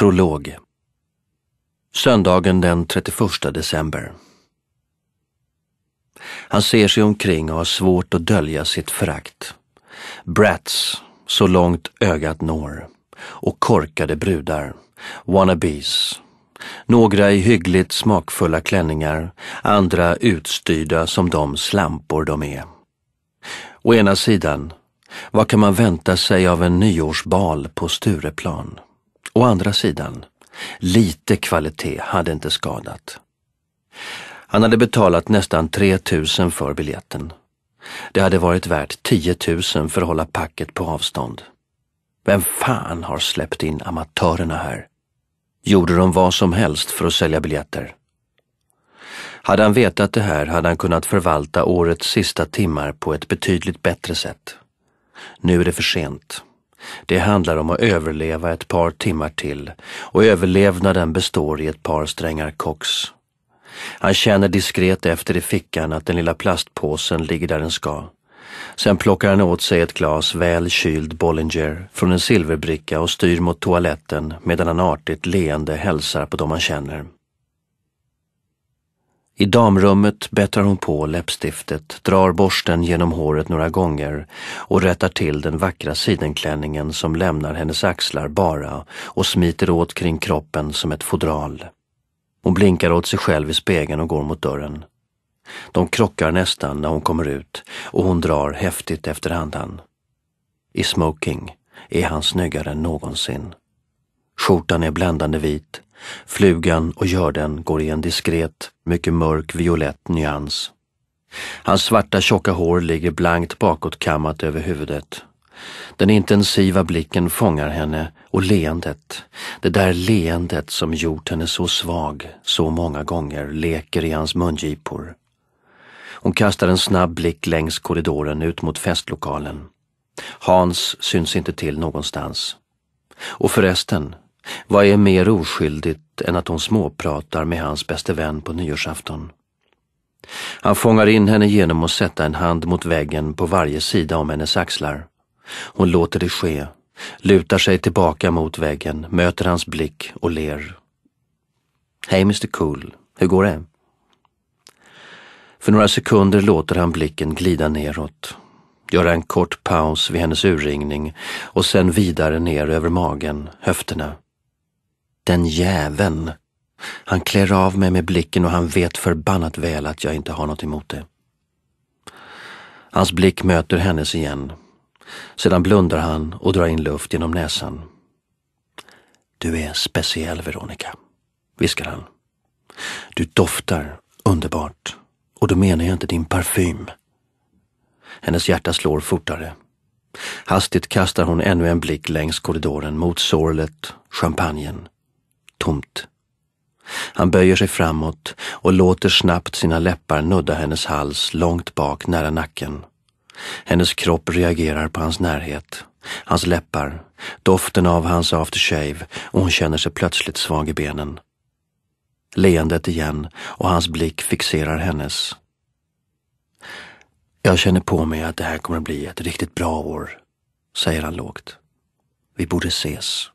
Prolog Söndagen den 31 december. Han ser sig omkring och har svårt att dölja sitt förakt. Brats, så långt ögat når. Och korkade brudar, wannabes. Några i hyggligt smakfulla klänningar, andra utstyrda som de slampor de är. Å ena sidan, vad kan man vänta sig av en nyårsbal på Stureplan? Å andra sidan, lite kvalitet hade inte skadat. Han hade betalat nästan 3 000 för biljetten. Det hade varit värt 10 000 för att hålla packet på avstånd. Vem fan har släppt in amatörerna här? Gjorde de vad som helst för att sälja biljetter? Hade han vetat det här hade han kunnat förvalta årets sista timmar på ett betydligt bättre sätt. Nu är det för sent. Det handlar om att överleva ett par timmar till och överlevnaden består i ett par strängar kox. Han känner diskret efter i fickan att den lilla plastpåsen ligger där den ska. Sen plockar han åt sig ett glas väl kyld Bollinger från en silverbricka och styr mot toaletten medan han artigt leende hälsar på de han känner. I damrummet bättrar hon på läppstiftet, drar borsten genom håret några gånger och rättar till den vackra sidenklänningen som lämnar hennes axlar bara och smiter åt kring kroppen som ett fodral. Hon blinkar åt sig själv i spegeln och går mot dörren. De krockar nästan när hon kommer ut och hon drar häftigt efter andan. I smoking är han snyggare än någonsin. Skjortan är bländande vit Flugan och görden går i en diskret, mycket mörk violett nyans. Hans svarta tjocka hår ligger blankt bakåtkammat över huvudet. Den intensiva blicken fångar henne och leendet, det där leendet som gjort henne så svag så många gånger, leker i hans mungipor. Hon kastar en snabb blick längs korridoren ut mot festlokalen. Hans syns inte till någonstans. Och förresten, vad är mer oskyldigt än att hon småpratar med hans bäste vän på nyårsafton? Han fångar in henne genom att sätta en hand mot väggen på varje sida om hennes axlar. Hon låter det ske, lutar sig tillbaka mot väggen, möter hans blick och ler. Hej Mr Cool, hur går det? För några sekunder låter han blicken glida neråt, göra en kort paus vid hennes urringning och sen vidare ner över magen, höfterna, den jäveln. Han klär av mig med blicken och han vet förbannat väl att jag inte har något emot det. Hans blick möter hennes igen. Sedan blundar han och drar in luft genom näsan. Du är speciell, Veronica, viskar han. Du doftar underbart. Och då menar jag inte din parfym. Hennes hjärta slår fortare. Hastigt kastar hon ännu en blick längs korridoren mot sorlet, champagnen tomt. Han böjer sig framåt och låter snabbt sina läppar nudda hennes hals långt bak nära nacken. Hennes kropp reagerar på hans närhet, hans läppar, doften av hans aftershave och hon känner sig plötsligt svag i benen. Leendet igen och hans blick fixerar hennes. Jag känner på mig att det här kommer att bli ett riktigt bra år, säger han lågt. Vi borde ses.